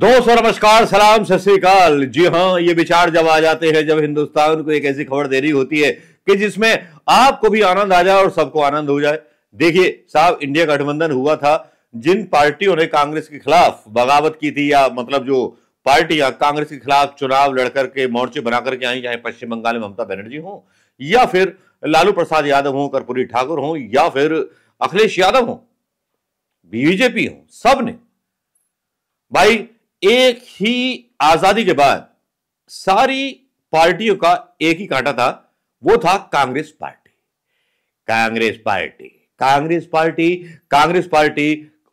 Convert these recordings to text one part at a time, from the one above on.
दोस्तों नमस्कार सलाम सत श्रीकाल जी हाँ ये विचार जब आ जाते हैं जब हिंदुस्तान को एक ऐसी खबर देनी होती है कि जिसमें आपको भी आनंद आ जाए और सबको आनंद हो जाए देखिए साहब इंडिया गठबंधन हुआ था जिन पार्टियों ने कांग्रेस के खिलाफ बगावत की थी या मतलब जो पार्टियां कांग्रेस के खिलाफ चुनाव लड़कर के मोर्चे बना करके आई चाहे पश्चिम बंगाल में ममता बनर्जी हों या फिर लालू प्रसाद यादव हों कर्पूरी ठाकुर हों या फिर अखिलेश यादव हों बीजेपी हों सब ने भाई एक ही आजादी के बाद सारी पार्टियों का एक ही कांटा था वो था Congress party Congress party Congress party Congress party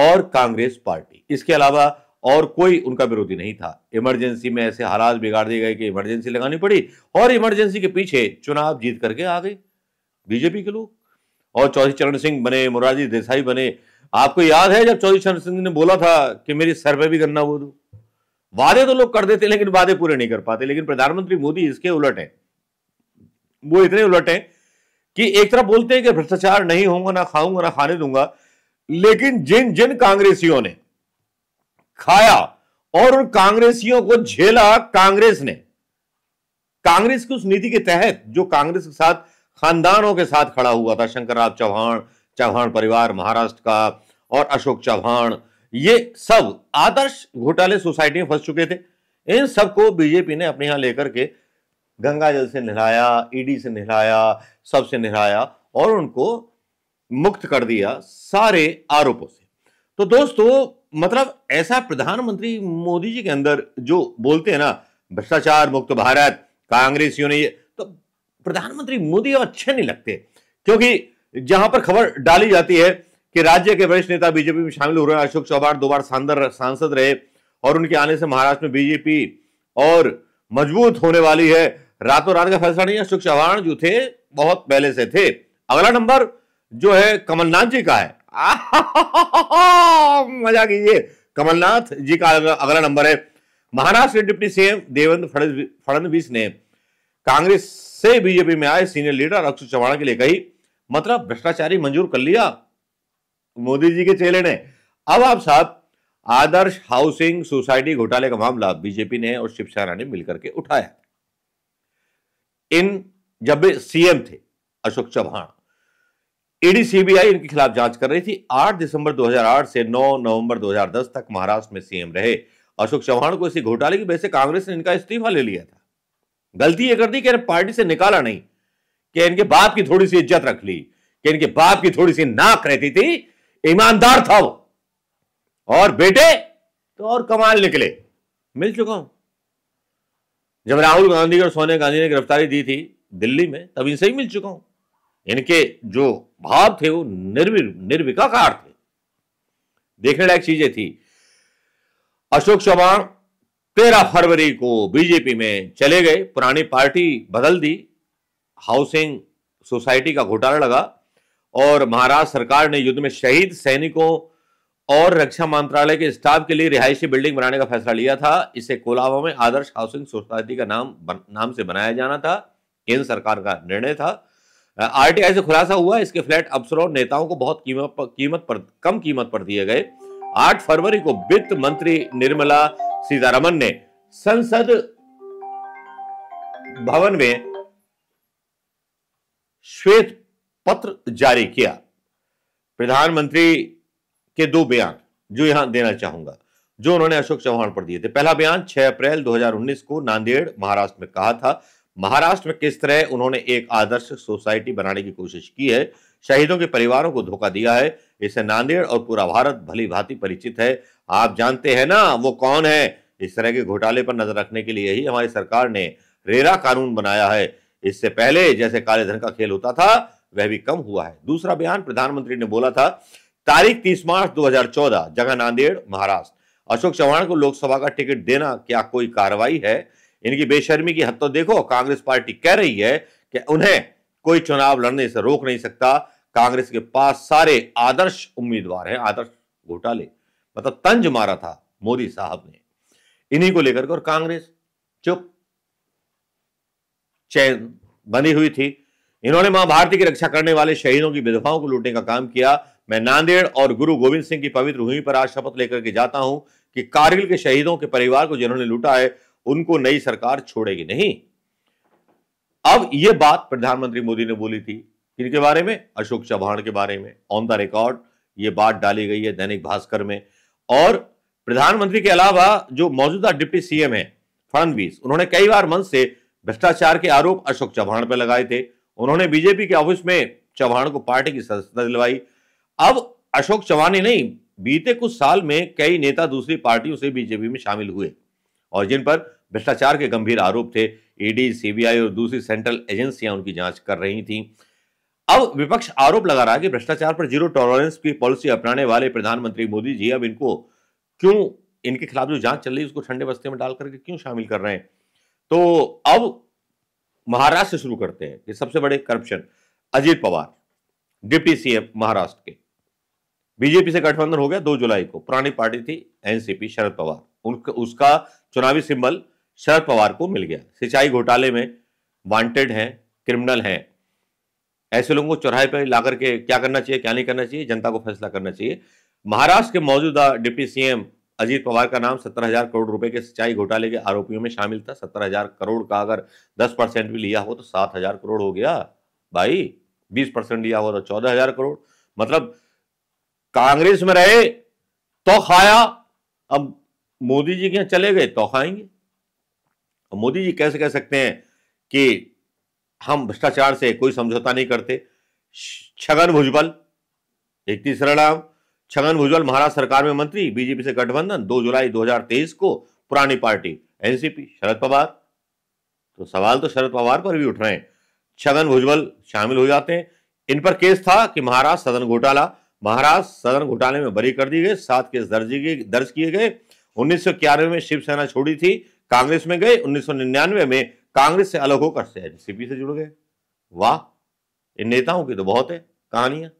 और कांग्रेस पार्टी इसके अलावा और कोई उनका विरोधी नहीं था इमरजेंसी में ऐसे हालात बिगाड़ दिए गए कि इमरजेंसी लगानी पड़ी और इमरजेंसी के पीछे चुनाव जीत करके आ गए बीजेपी के लोग और चौधरी चरण सिंह बने मुरारजी देसाई बने आपको याद है जब चौधरी चरण सिंह ने बोला था कि मेरी सर पर भी गन्ना वो दू वादे तो लोग कर देते लेकिन वादे पूरे नहीं कर पाते लेकिन प्रधानमंत्री मोदी इसके उलट है वो इतने उलट हैं कि एक तरफ बोलते हैं कि भ्रष्टाचार नहीं होगा ना खाऊंगा ना खाने दूंगा लेकिन जिन जिन कांग्रेसियों ने खाया और उन कांग्रेसियों को झेला कांग्रेस ने कांग्रेस की उस नीति के तहत जो कांग्रेस के साथ खानदानों के साथ खड़ा हुआ था शंकर चौहान चौहान परिवार महाराष्ट्र का और अशोक चौहान ये सब आदर्श घोटाले सोसाइटी में फंस चुके थे इन सबको बीजेपी ने अपने यहां लेकर के गंगा जल से नहलाया ईडी से नहलाया सबसे नहलाया और उनको मुक्त कर दिया सारे आरोपों से तो दोस्तों मतलब ऐसा प्रधानमंत्री मोदी जी के अंदर जो बोलते हैं ना भ्रष्टाचार मुक्त भारत यू ने तो प्रधानमंत्री मोदी अब अच्छे नहीं लगते क्योंकि जहां पर खबर डाली जाती है कि राज्य के वरिष्ठ नेता बीजेपी में शामिल हो रहे हैं अशोक चौहान दो बार सांसद रहे और उनके आने से महाराष्ट्र में बीजेपी और मजबूत होने वाली है रातों रात का फैसला नहीं अशोक चौहान जो थे बहुत पहले से थे अगला नंबर जो है कमलनाथ जी का है मजा कीजिए कमलनाथ जी का अगला नंबर है महाराष्ट्र के डिप्टी सीएम देवेंद्र फडणवीस ने कांग्रेस से बीजेपी में आए सीनियर लीडर अशोक चौहान के लिए कही मतलब भ्रष्टाचारी मंजूर कर लिया मोदी जी के चेले ने अब आप साहब आदर्श हाउसिंग सोसाइटी घोटाले का मामला बीजेपी ने और शिवसेना ने मिलकर के उठाया इन जब सीएम थे अशोक चौहान ईडी सीबीआई इनके खिलाफ जांच कर रही थी 8 दिसंबर 2008 से 9 नवंबर 2010 तक महाराष्ट्र में सीएम रहे अशोक चौहान को इसी घोटाले की वजह से कांग्रेस ने इनका इस्तीफा ले लिया था गलती यह कर दी कि पार्टी से निकाला नहीं कि इनके बाप की थोड़ी सी इज्जत रख ली कि इनके बाप की थोड़ी सी नाक रहती थी ईमानदार था वो और बेटे तो और कमाल निकले मिल चुका हूं जब राहुल गांधी और सोनिया गांधी ने गिरफ्तारी दी थी दिल्ली में तब इनसे ही मिल चुका हूं इनके जो भाव थे वो निर्वि निर्विकाकार थे देखने लायक चीजें थी अशोक चौहान तेरह फरवरी को बीजेपी में चले गए पुरानी पार्टी बदल दी हाउसिंग सोसाइटी का घोटाला लगा और महाराष्ट्र सरकार ने युद्ध में शहीद सैनिकों और रक्षा मंत्रालय के स्टाफ के लिए रिहायशी बिल्डिंग बनाने का फैसला लिया था इसे कोलावा में आदर्श हाउसिंग सोसाइटी का नाम बन, नाम से बनाया जाना था केंद्र सरकार का निर्णय था आरटीआई से खुलासा हुआ इसके फ्लैट अफसरों और नेताओं को बहुत कीमत पर, कीमत पर कम कीमत पर दिए गए आठ फरवरी को वित्त मंत्री निर्मला सीतारमन ने संसद भवन में श्वेत पत्र जारी किया प्रधानमंत्री के दो बयान जो यहां देना चाहूंगा जो उन्होंने अशोक चौहान पर दिए थे पहला बयान 6 अप्रैल 2019 को नांदेड़ महाराष्ट्र में कहा था महाराष्ट्र में किस तरह उन्होंने एक आदर्श सोसाइटी बनाने की कोशिश की है शहीदों के परिवारों को धोखा दिया है इससे नांदेड़ और पूरा भारत भली भांति परिचित है आप जानते हैं ना वो कौन है इस तरह के घोटाले पर नजर रखने के लिए ही हमारी सरकार ने रेरा कानून बनाया है इससे पहले जैसे काले धन का खेल होता था वह भी कम हुआ है दूसरा बयान प्रधानमंत्री ने बोला था तारीख 30 मार्च 2014 जगह नांदेड़ महाराष्ट्र अशोक चौहान को लोकसभा का टिकट देना क्या कोई कार्रवाई है इनकी बेशर्मी की हद तो देखो कांग्रेस पार्टी कह रही है कि उन्हें कोई चुनाव लड़ने से रोक नहीं सकता कांग्रेस के पास सारे आदर्श उम्मीदवार हैं आदर्श घोटाले मतलब तंज मारा था मोदी साहब ने इन्हीं को लेकर और कांग्रेस चुप चैन बनी हुई थी इन्होंने मां भारती की रक्षा करने वाले शहीदों की विधवाओं को लूटने का काम किया मैं नांदेड़ और गुरु गोविंद सिंह की पवित्र भूमि पर आज शपथ लेकर के जाता हूं कि कारगिल के शहीदों के परिवार को जिन्होंने लूटा है उनको नई सरकार छोड़ेगी नहीं अब यह बात प्रधानमंत्री मोदी ने बोली थी किनके बारे में अशोक चौहान के बारे में ऑन द रिकॉर्ड ये बात डाली गई है दैनिक भास्कर में और प्रधानमंत्री के अलावा जो मौजूदा डिप्टी सीएम है फडणवीस उन्होंने कई बार मन से भ्रष्टाचार के आरोप अशोक चौहान पर लगाए थे उन्होंने बीजेपी के ऑफिस में चौहान को पार्टी की सदस्यता दिलवाई अब अशोक चौहान ही नहीं बीते कुछ साल में कई नेता दूसरी पार्टियों से बीजेपी में शामिल हुए और जिन पर भ्रष्टाचार के गंभीर आरोप थे ईडी सीबीआई और दूसरी सेंट्रल एजेंसियां उनकी जांच कर रही थी अब विपक्ष आरोप लगा रहा है कि भ्रष्टाचार पर जीरो टॉलरेंस की पॉलिसी अपनाने वाले प्रधानमंत्री मोदी जी अब इनको क्यों इनके खिलाफ जो जांच चल रही है उसको ठंडे बस्ते में डाल करके क्यों शामिल कर रहे हैं तो अब महाराष्ट्र से शुरू करते हैं कि सबसे बड़े corruption Ajit Pawar deputy CM Maharashtra के बीजेपी से गठबंधन हो गया दो जुलाई को पुरानी पार्टी थी एनसीपी शरद पवार उनका उसका चुनावी सिंबल शरद पवार को मिल गया सिंचाई घोटाले में वांटेड हैं क्रिमिनल हैं ऐसे लोगों को चौराहे पर ला करके क्या करना चाहिए क्या नहीं करना चाहिए जनता को फैसला करना चाहिए महाराष्ट्र के मौजूदा डिप्टी सीएम अजीत पवार का नाम सत्तर हजार करोड़ रुपए के सिंचाई घोटाले के आरोपियों में शामिल था सत्तर हजार करोड़ का अगर दस परसेंट भी लिया हो तो सात हजार करोड़ हो गया भाई बीस परसेंट लिया हो तो चौदह हजार करोड़ मतलब कांग्रेस में रहे तो खाया अब मोदी जी के चले गए तो खाएंगे अब मोदी जी कैसे कह सकते हैं कि हम भ्रष्टाचार से कोई समझौता नहीं करते छगन भुजबल एक तीसरा नाम छगन भुजबल महाराष्ट्र सरकार में मंत्री बीजेपी से गठबंधन 2 जुलाई 2023 को पुरानी पार्टी एनसीपी शरद पवार तो सवाल तो शरद पवार पर भी उठ रहे हैं छगन भुजबल शामिल हो जाते हैं इन पर केस था कि महाराष्ट्र सदन घोटाला महाराष्ट्र सदन घोटाले में बरी कर दी गई सात केस दर्ज दर्ज किए गए उन्नीस में शिवसेना छोड़ी थी कांग्रेस में गए उन्नीस में कांग्रेस से अलग होकर से एनसीपी से जुड़ गए वाह इन नेताओं की तो बहुत है कहानियां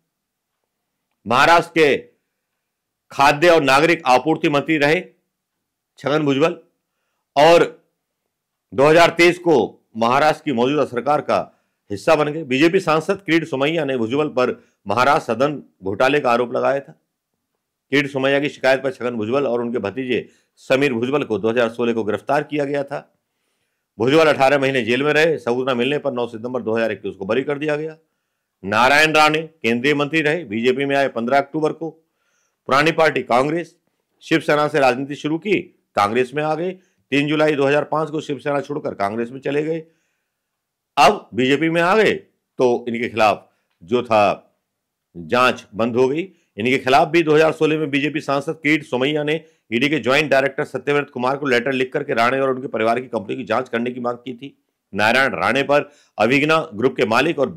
महाराष्ट्र के खाद्य और नागरिक आपूर्ति मंत्री रहे छगन भुजबल और 2023 को महाराष्ट्र की मौजूदा सरकार का हिस्सा बन गए बीजेपी सांसद किरीट सोमैया ने भुजबल पर महाराष्ट्र सदन घोटाले का आरोप लगाया था किरीट सोमैया की शिकायत पर छगन भुजबल और उनके भतीजे समीर भुजबल को 2016 को गिरफ्तार किया गया था भुजबल 18 महीने जेल में रहे सबूत न मिलने पर 9 सितंबर 2021 को बरी कर दिया गया नारायण राणे केंद्रीय मंत्री रहे बीजेपी में आए 15 अक्टूबर को पुरानी पार्टी कांग्रेस शिवसेना से राजनीति शुरू की कांग्रेस में आ गए तीन जुलाई 2005 को शिवसेना छोड़कर कांग्रेस में चले गए अब बीजेपी में आ गए तो इनके खिलाफ जो था जांच बंद हो गई इनके खिलाफ भी 2016 में बीजेपी सांसद कीट सोमैया ने ईडी के ज्वाइंट डायरेक्टर सत्यव्रत कुमार को लेटर लिख करके राणे और उनके परिवार की कंपनी की जांच करने की मांग की थी नारायण राणे पर अविघ्ना ग्रुप के मालिक और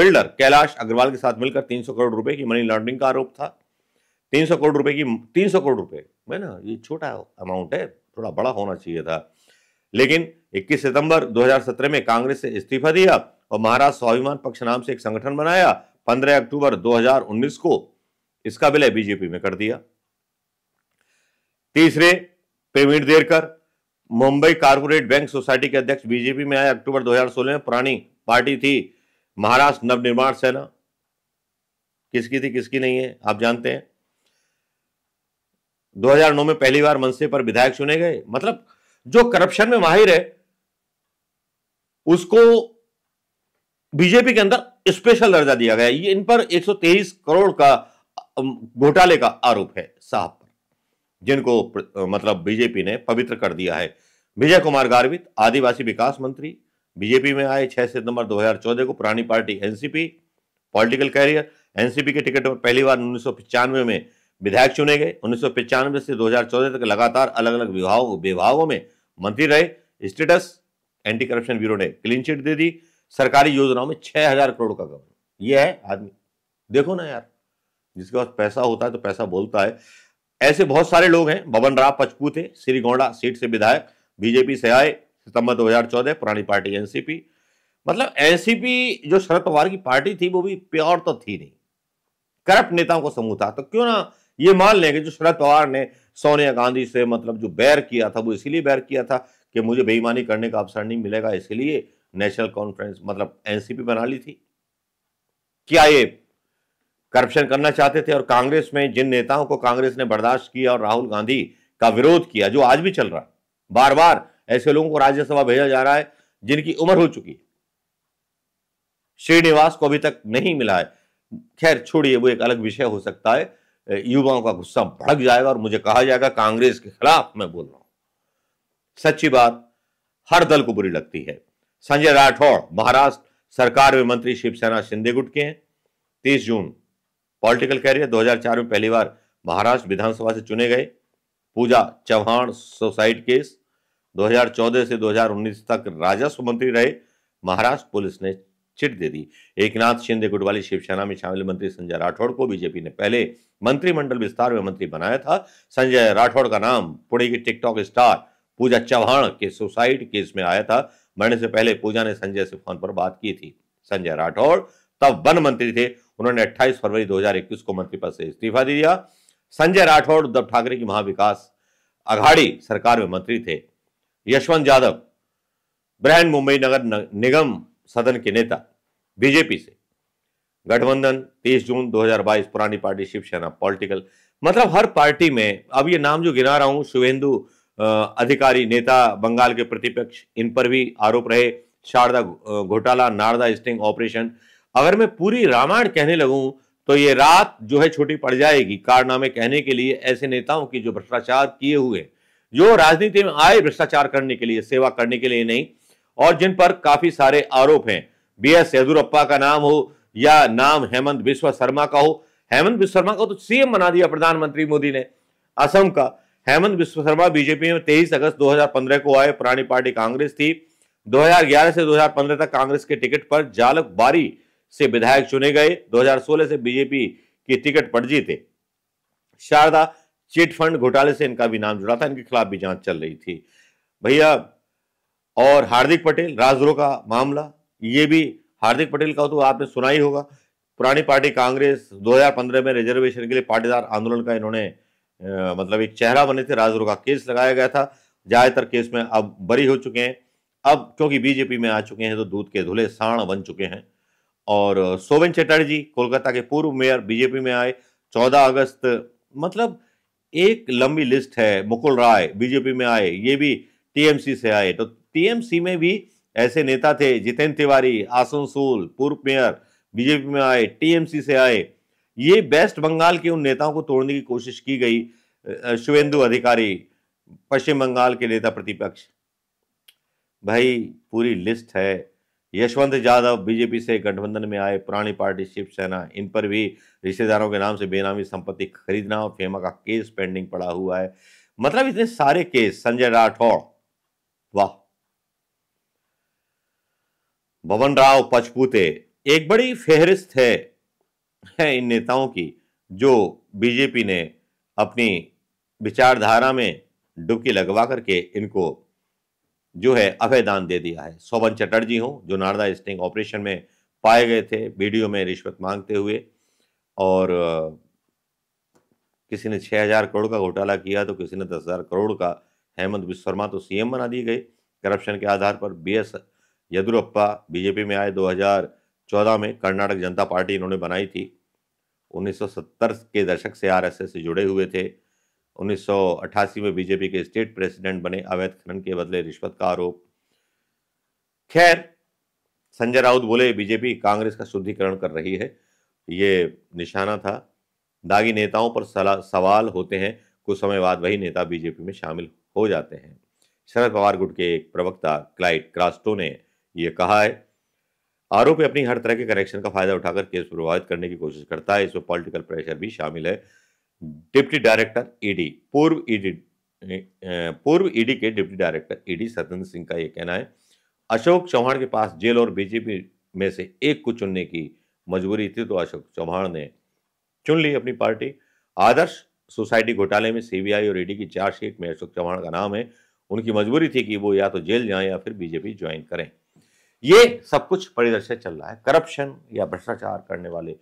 बिल्डर कैलाश अग्रवाल के साथ मिलकर 300 करोड़ रुपए की मनी लॉन्ड्रिंग का आरोप था तीन सौ करोड़ रुपए की तीन सौ करोड़ रुपए है ना ये छोटा अमाउंट है थोड़ा बड़ा होना चाहिए था लेकिन 21 सितंबर 2017 में कांग्रेस से इस्तीफा दिया और महाराष्ट्र स्वाभिमान पक्ष नाम से एक संगठन बनाया 15 अक्टूबर 2019 को इसका विलय बीजेपी में कर दिया तीसरे पेमेंट देरकर मुंबई कारपोरेट बैंक सोसाइटी के अध्यक्ष बीजेपी में आए अक्टूबर 2016 में पुरानी पार्टी थी महाराष्ट्र नवनिर्माण सेना किसकी थी किसकी नहीं है आप जानते हैं 2009 में पहली बार मनसे पर विधायक चुने गए मतलब जो करप्शन में माहिर है उसको बीजेपी के अंदर स्पेशल दर्जा दिया गया ये इन पर 123 करोड़ का घोटाले का आरोप है साहब पर जिनको मतलब बीजेपी ने पवित्र कर दिया है विजय कुमार गारवित आदिवासी विकास मंत्री बीजेपी में आए 6 सितंबर 2014 को पुरानी party NCP political career NCP के टिकट पर पहली बार उन्नीस में विधायक चुने गए उन्नीस से 2014 तक लगातार अलग अलग विभागों विभागों में मंत्री रहे स्टेटस एंटी करप्शन ब्यूरो ने क्लीन चिट दे दी सरकारी योजनाओं में छह हजार करोड़ का गबन ये है आदमी देखो ना यार जिसके पास पैसा होता है तो पैसा बोलता है ऐसे बहुत सारे लोग हैं बबन राव पचपू थे श्री गौड़ा सीट से विधायक बीजेपी से आए सितंबर दो पुरानी पार्टी एनसीपी मतलब एनसीपी जो शरद पवार की पार्टी थी वो भी प्योर तो थी नहीं करप्ट नेताओं को समूह था तो क्यों ना ये मान लें कि जो शरद पवार ने सोनिया गांधी से मतलब जो बैर किया था वो इसीलिए बैर किया था कि मुझे बेईमानी करने का अवसर नहीं मिलेगा इसलिए नेशनल कॉन्फ्रेंस मतलब एनसीपी बना ली थी क्या ये करप्शन करना चाहते थे और कांग्रेस में जिन नेताओं को कांग्रेस ने बर्दाश्त किया और राहुल गांधी का विरोध किया जो आज भी चल रहा है बार बार ऐसे लोगों को राज्यसभा भेजा जा रहा है जिनकी उम्र हो चुकी है श्रीनिवास को अभी तक नहीं मिला है खैर छोड़िए वो एक अलग विषय हो सकता है युवाओं का गुस्सा भड़क जाएगा और मुझे कहा जाएगा कांग्रेस के खिलाफ मैं बोल रहा हूं सच्ची बात हर दल को बुरी लगती है संजय राठौड़ महाराष्ट्र सरकार में मंत्री शिवसेना शिंदे गुट के हैं तीस जून पॉलिटिकल कैरियर 2004 में पहली बार महाराष्ट्र विधानसभा से चुने गए पूजा चौहान सुसाइड केस 2014 से 2019 तक राजस्व मंत्री रहे महाराष्ट्र पुलिस ने चिट दे दी एक नाथ शिंदे गुटवाली शिवसेना में शामिल मंत्री संजय राठौड़ को बीजेपी ने पहले मंत्रिमंडल विस्तार में मंत्री बनाया था संजय राठौड़ का नाम पुणे की टिकटॉक स्टार पूजा चौहान के सुसाइड केस में आया था मरने से पहले पूजा ने संजय से फोन पर बात की थी संजय राठौड़ तब वन मंत्री थे उन्होंने 28 फरवरी 2021 को मंत्री पद से इस्तीफा दे दिया संजय राठौड़ उद्धव ठाकरे की महाविकास अघाड़ी सरकार में मंत्री थे यशवंत यादव ब्रह मुंबई नगर निगम सदन के नेता बीजेपी से गठबंधन 30 जून 2022 पुरानी पार्टी शिवसेना पॉलिटिकल मतलब हर पार्टी में अब ये नाम जो गिना रहा हूं शुभेंदु अधिकारी नेता बंगाल के प्रतिपक्ष इन पर भी आरोप रहे शारदा घोटाला नारदा स्टिंग ऑपरेशन अगर मैं पूरी रामायण कहने लगूं तो ये रात जो है छोटी पड़ जाएगी कारनामे कहने के लिए ऐसे नेताओं की जो भ्रष्टाचार किए हुए जो राजनीति में आए भ्रष्टाचार करने के लिए सेवा करने के लिए नहीं और जिन पर काफी सारे आरोप हैं बी एस येदुरप्पा का नाम हो या नाम हेमंत विश्व शर्मा का हो हेमंत विश्व शर्मा को तो सीएम बना दिया प्रधानमंत्री मोदी ने असम का हेमंत विश्व शर्मा बीजेपी में तेईस अगस्त 2015 को आए पुरानी पार्टी कांग्रेस थी 2011 से 2015 तक कांग्रेस के टिकट पर जालक बारी से विधायक चुने गए 2016 से बीजेपी की टिकट पर जीते शारदा चिट फंड घोटाले से इनका भी नाम जुड़ा था इनके खिलाफ भी जांच चल रही थी भैया और हार्दिक पटेल राजद्रोह का मामला ये भी हार्दिक पटेल का तो आपने सुना ही होगा पुरानी पार्टी कांग्रेस 2015 में रिजर्वेशन के लिए पाटीदार आंदोलन का इन्होंने मतलब एक चेहरा बने थे राजद्रोह का केस लगाया गया था ज़्यादातर केस में अब बरी हो चुके हैं अब क्योंकि बीजेपी में आ चुके हैं तो दूध के धुले साण बन चुके हैं और सोविन चटर्जी कोलकाता के पूर्व मेयर बीजेपी में आए 14 अगस्त मतलब एक लंबी लिस्ट है मुकुल राय बीजेपी में आए ये भी टीएमसी से आए तो टीएमसी में भी ऐसे नेता थे जितेंद्र तिवारी आसनसोल पूर्व मेयर बीजेपी में आए टीएमसी से आए ये वेस्ट बंगाल के उन नेताओं को तोड़ने की कोशिश की गई शुभेंदु अधिकारी पश्चिम बंगाल के नेता प्रतिपक्ष भाई पूरी लिस्ट है यशवंत यादव बीजेपी से गठबंधन में आए पुरानी पार्टी शिवसेना इन पर भी रिश्तेदारों के नाम से बेनामी संपत्ति खरीदना और फेमा का केस पेंडिंग पड़ा हुआ है मतलब इतने सारे केस संजय राठौड़ वाह बवन राव पचपूते एक बड़ी फेहरिस्त है, है इन नेताओं की जो बीजेपी ने अपनी विचारधारा में डुबकी लगवा करके इनको जो है अभयदान दे दिया है शोभन चटर्जी हों जो नारदा स्टिंग ऑपरेशन में पाए गए थे वीडियो में रिश्वत मांगते हुए और किसी ने 6000 हज़ार करोड़ का घोटाला किया तो किसी ने दस हज़ार करोड़ का हेमंत विश्वर्मा तो सीएम बना दिए गए करप्शन के आधार पर बीएस येदुरप्पा बीजेपी में आए 2014 में कर्नाटक जनता पार्टी इन्होंने बनाई थी 1970 के दशक से आरएसएस से जुड़े हुए थे 1988 में बीजेपी के स्टेट प्रेसिडेंट बने अवैध खनन के बदले रिश्वत का आरोप खैर संजय राउत बोले बीजेपी कांग्रेस का शुद्धिकरण कर रही है ये निशाना था दागी नेताओं पर सवाल होते हैं कुछ समय बाद वही नेता बीजेपी में शामिल हो जाते हैं शरद पवार गुट के एक प्रवक्ता क्लाइट क्रास्टो ने ये कहा है आरोपी अपनी हर तरह के कनेक्शन का फायदा उठाकर केस प्रभावित करने की कोशिश करता है इसमें पॉलिटिकल प्रेशर भी शामिल है डिप्टी डायरेक्टर ईडी पूर्व ईडी e पूर्व ईडी e के डिप्टी डायरेक्टर ईडी सतन सिंह का यह कहना है अशोक चौहान के पास जेल और बीजेपी में से एक को चुनने की मजबूरी थी तो अशोक चौहान ने चुन ली अपनी पार्टी आदर्श सोसाइटी घोटाले में सीबीआई और ईडी e की चार्जशीट में अशोक चौहान का नाम है उनकी मजबूरी थी कि वो या तो जेल जाएं या फिर बीजेपी ज्वाइन करें ये सब कुछ परिदृश्य चल रहा है करप्शन या भ्रष्टाचार करने वाले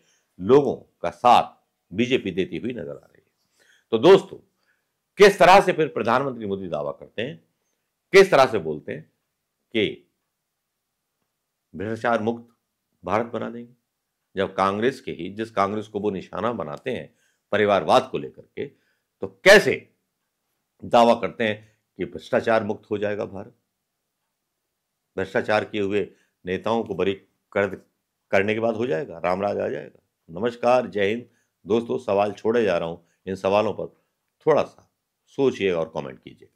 लोगों का साथ बीजेपी देती हुई नजर आ रही है तो दोस्तों किस तरह से फिर प्रधानमंत्री मोदी दावा करते हैं किस तरह से बोलते हैं कि भ्रष्टाचार मुक्त भारत बना देंगे जब कांग्रेस के ही जिस कांग्रेस को वो निशाना बनाते हैं परिवारवाद को लेकर के तो कैसे दावा करते हैं कि भ्रष्टाचार मुक्त हो जाएगा भारत भ्रष्टाचार किए हुए नेताओं को बरी कर करने के बाद हो जाएगा रामराज आ जाएगा नमस्कार जय हिंद दोस्तों सवाल छोड़े जा रहा हूँ इन सवालों पर थोड़ा सा सोचिएगा और कमेंट कीजिएगा